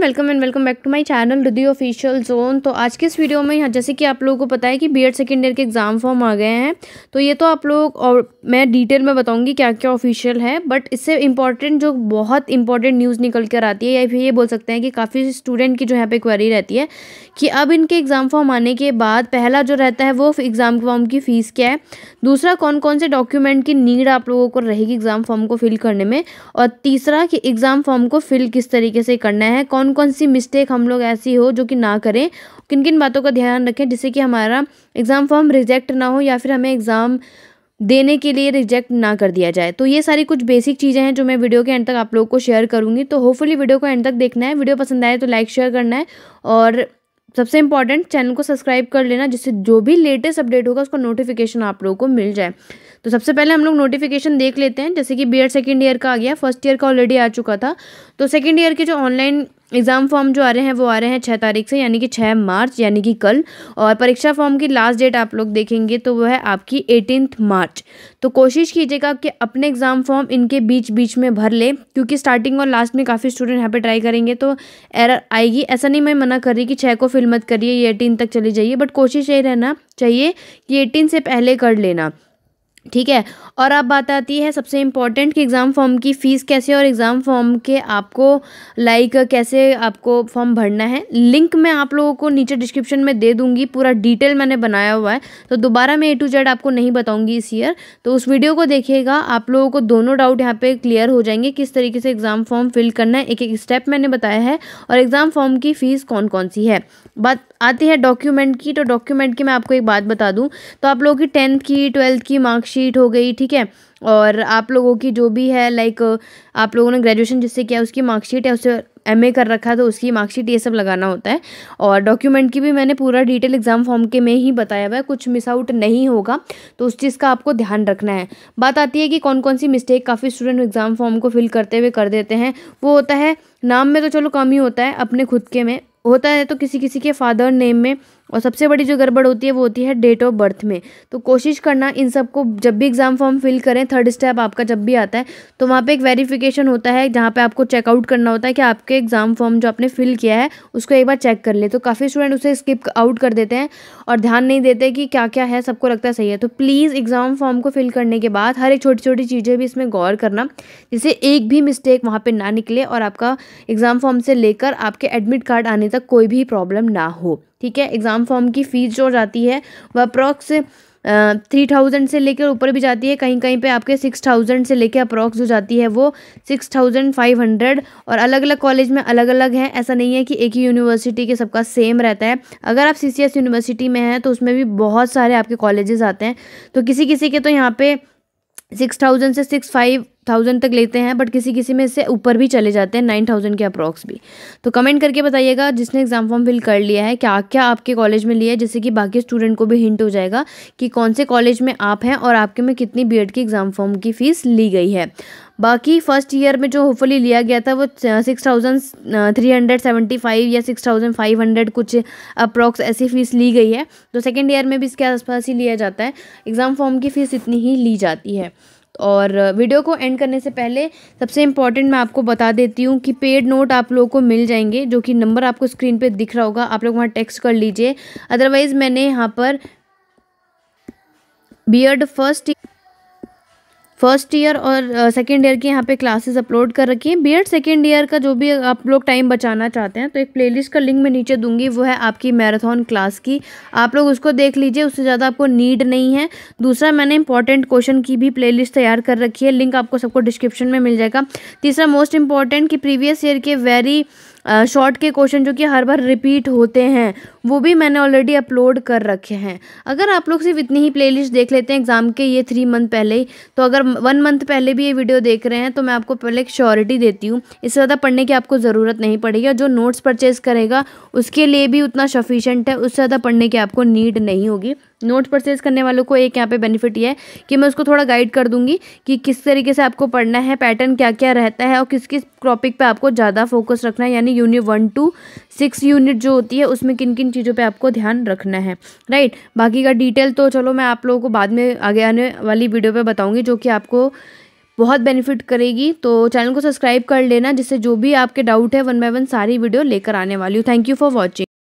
welcome and welcome back to my channel रुदी official zone तो आज के इस वीडियो में यहाँ जैसे कि आप लोगों को पता है कि बीएड सेकेंड ईयर के एग्ज़ाम फॉर्म आ गए हैं तो ये तो आप लोग और मैं डिटेल में बताऊंगी क्या क्या ऑफिशियल है बट इससे इंपॉर्टेंट जो बहुत इंपॉर्टेंट न्यूज़ निकल कर आती है या फिर ये बोल सकते हैं कि काफ़ी स्टूडेंट की जो यहाँ पे क्वेरी रहती है कि अब इनके एग्ज़ाम फॉर्म आने के बाद पहला जो रहता है वो एग्ज़ाम फॉर्म की फ़ीस क्या है दूसरा कौन कौन से डॉक्यूमेंट की नीड आप लोगों को रहेगी एग्ज़ाम फॉर्म को फिल करने में और तीसरा कि एग्ज़ाम फॉर्म को फिल किस तरीके से करना है कौन कौन कौन सी मिस्टेक हम लोग ऐसी हो जो कि ना करें किन किन बातों का ध्यान रखें जिससे कि हमारा एग्ज़ाम फॉर्म रिजेक्ट ना हो या फिर हमें एग्ज़ाम देने के लिए रिजेक्ट ना कर दिया जाए तो ये सारी कुछ बेसिक चीज़ें हैं जो मैं वीडियो के एंड तक आप लोगों को शेयर करूँगी तो होपफुली वीडियो को एंड तक देखना है वीडियो पसंद आए तो लाइक शेयर करना है और सबसे इंपॉर्टेंट चैनल को सब्सक्राइब कर लेना जिससे जो भी लेटेस्ट अपडेट होगा उसका नोटिफिकेशन आप लोगों को मिल जाए तो सबसे पहले हम लोग नोटिफिकेशन देख लेते हैं जैसे कि बी एड सेकेंड ईयर का आ गया फर्स्ट ईयर का ऑलरेडी आ चुका था तो सेकेंड ईयर के जो ऑनलाइन एग्ज़ाम फॉर्म जो आ रहे हैं वो आ रहे हैं छः तारीख से यानी कि छः मार्च यानी कि कल और परीक्षा फॉर्म की लास्ट डेट आप लोग देखेंगे तो वो है आपकी एटीनथ मार्च तो कोशिश कीजिएगा कि अपने एग्ज़ाम फॉर्म इनके बीच बीच में भर लें क्योंकि स्टार्टिंग और लास्ट में काफ़ी स्टूडेंट यहाँ पे ट्राई करेंगे तो एरर आएगी ऐसा नहीं मैं मना कर रही कि छः को फिल मत करिए एटीन तक चली जाइए बट कोशिश यही रहना चाहिए कि एटीन से पहले कर लेना ठीक है और अब बात आती है सबसे इम्पॉर्टेंट कि एग्ज़ाम फॉर्म की फ़ीस कैसे और एग्ज़ाम फॉर्म के आपको लाइक कैसे आपको फॉर्म भरना है लिंक मैं आप लोगों को नीचे डिस्क्रिप्शन में दे दूंगी पूरा डिटेल मैंने बनाया हुआ है तो दोबारा मैं ए टू जेड आपको नहीं बताऊंगी इस ईयर तो उस वीडियो को देखिएगा आप लोगों को दोनों डाउट यहाँ पर क्लियर हो जाएंगे किस तरीके से एग्ज़ाम फॉर्म फिल करना है एक एक स्टेप मैंने बताया है और एग्ज़ाम फॉर्म की फ़ीस कौन कौन सी है बात आती है डॉक्यूमेंट की तो डॉक्यूमेंट की मैं आपको एक बात बता दूँ तो आप लोगों की टेंथ की ट्वेल्थ की मार्क्स वर्कशीट हो गई ठीक है और आप लोगों की जो भी है लाइक आप लोगों ने ग्रेजुएशन जिससे किया उसकी मार्कशीट है उससे एम कर रखा है तो उसकी मार्कशीट ये सब लगाना होता है और डॉक्यूमेंट की भी मैंने पूरा डिटेल एग्ज़ाम फॉर्म के में ही बताया हुआ है कुछ मिस आउट नहीं होगा तो उस चीज़ का आपको ध्यान रखना है बात आती है कि कौन कौन सी मिस्टेक काफ़ी स्टूडेंट एग्ज़ाम फॉर्म को फिल करते हुए कर देते हैं वो होता है नाम में तो चलो कम ही होता है अपने खुद के में होता है तो किसी किसी के फादर नेम में और सबसे बड़ी जो गड़बड़ होती है वो होती है डेट ऑफ बर्थ में तो कोशिश करना इन सबको जब भी एग्ज़ाम फॉर्म फिल करें थर्ड स्टेप आपका जब भी आता है तो वहाँ पे एक वेरिफिकेशन होता है जहाँ पे आपको चेकआउट करना होता है कि आपके एग्ज़ाम फॉर्म जो आपने फिल किया है उसको एक बार चेक कर ले तो काफ़ी स्टूडेंट उसे स्किप आउट कर देते हैं और ध्यान नहीं देते कि क्या क्या है सबको लगता है सही है तो प्लीज़ एग्ज़ाम फॉर्म को फिल करने के बाद हर एक छोटी छोटी चीज़ें भी इसमें गौर करना जिससे एक भी मिस्टेक वहाँ पर ना निकले और आपका एग्ज़ाम फॉर्म से लेकर आपके एडमिट कार्ड आने तक कोई भी प्रॉब्लम ना हो ठीक है एग्ज़ाम फॉर्म की फ़ीस जो जाती है वह अप्रॉक्स थ्री थाउजेंड से लेकर ऊपर भी जाती है कहीं कहीं पे आपके सिक्स थाउजेंड से लेकर अप्रॉक्स हो जाती है वो सिक्स थाउजेंड फाइव हंड्रेड और अलग अलग कॉलेज में अलग अलग है ऐसा नहीं है कि एक ही यूनिवर्सिटी के सबका सेम रहता है अगर आप सी यूनिवर्सिटी में हैं तो उसमें भी बहुत सारे आपके कॉलेजेस आते हैं तो किसी किसी के तो यहाँ पर सिक्स थाउजेंड से सिक्स फाइव थाउजेंड तक लेते हैं बट किसी किसी में इससे ऊपर भी चले जाते हैं नाइन थाउजेंड के अप्रॉक्स भी तो कमेंट करके बताइएगा जिसने एग्ज़ाम फॉर्म फिल कर लिया है क्या क्या आपके कॉलेज में लिया है जिससे कि बाकी स्टूडेंट को भी हिंट हो जाएगा कि कौन से कॉलेज में आप हैं और आपके में कितनी बी की एग्ज़ाम फॉर्म की फ़ीस ली गई है बाकी फर्स्ट ईयर में जो होपफुली लिया गया था वो six thousand three hundred seventy five या सिक्स थाउजेंड फाइव हंड्रेड कुछ अप्रॉक्स ऐसी फ़ीस ली गई है तो सेकेंड ईयर में भी इसके आसपास ही लिया जाता है एग्ज़ाम फॉर्म की फ़ीस इतनी ही ली जाती है और वीडियो को एंड करने से पहले सबसे इम्पॉर्टेंट मैं आपको बता देती हूँ कि पेड नोट आप लोगों को मिल जाएंगे जो कि नंबर आपको स्क्रीन पे दिख रहा होगा आप लोग वहाँ टेक्स्ट कर लीजिए अदरवाइज़ मैंने यहाँ पर बियर्ड फर्स्ट फर्स्ट ईयर और सेकेंड uh, ईयर की यहाँ पे क्लासेस अपलोड कर रखी हैं बी सेकेंड ईयर का जो भी आप लोग टाइम बचाना चाहते हैं तो एक प्लेलिस्ट का लिंक मैं नीचे दूंगी वो है आपकी मैराथन क्लास की आप लोग उसको देख लीजिए उससे ज़्यादा आपको नीड नहीं है दूसरा मैंने इंपॉर्टेंट क्वेश्चन की भी प्ले तैयार कर रखी है लिंक आपको सबको डिस्क्रिप्शन में मिल जाएगा तीसरा मोस्ट इंपॉर्टेंट कि प्रीवियस ईयर के वेरी शॉर्ट के क्वेश्चन जो कि हर बार रिपीट होते हैं वो भी मैंने ऑलरेडी अपलोड कर रखे हैं अगर आप लोग सिर्फ इतनी ही प्लेलिस्ट देख लेते हैं एग्ज़ाम के ये थ्री मंथ पहले ही तो अगर वन मंथ पहले भी ये वीडियो देख रहे हैं तो मैं आपको पहले एक श्योरिटी देती हूँ इससे ज़्यादा पढ़ने की आपको ज़रूरत नहीं पड़ेगी और जो नोट्स परचेज करेगा उसके लिए भी उतना सफिशेंट है उससे ज़्यादा पढ़ने की आपको नीड नहीं होगी नोट परचेज करने वालों को एक यहाँ पे बेनिफिट ये है कि मैं उसको थोड़ा गाइड कर दूंगी कि किस तरीके से आपको पढ़ना है पैटर्न क्या क्या रहता है और किस किस टॉपिक पे आपको ज़्यादा फोकस रखना है यानी यानी unit one two six unit जो होती है उसमें किन किन चीज़ों पे आपको ध्यान रखना है राइट बाकी का डिटेल तो चलो मैं आप लोगों को बाद में आगे आने वाली वीडियो पे बताऊंगी जो कि आपको बहुत बेनिफिट करेगी तो चैनल को सब्सक्राइब कर लेना जिससे जो भी आपके डाउट है वन बाय वन सारी वीडियो लेकर आने वाली हूँ थैंक यू फॉर वॉचिंग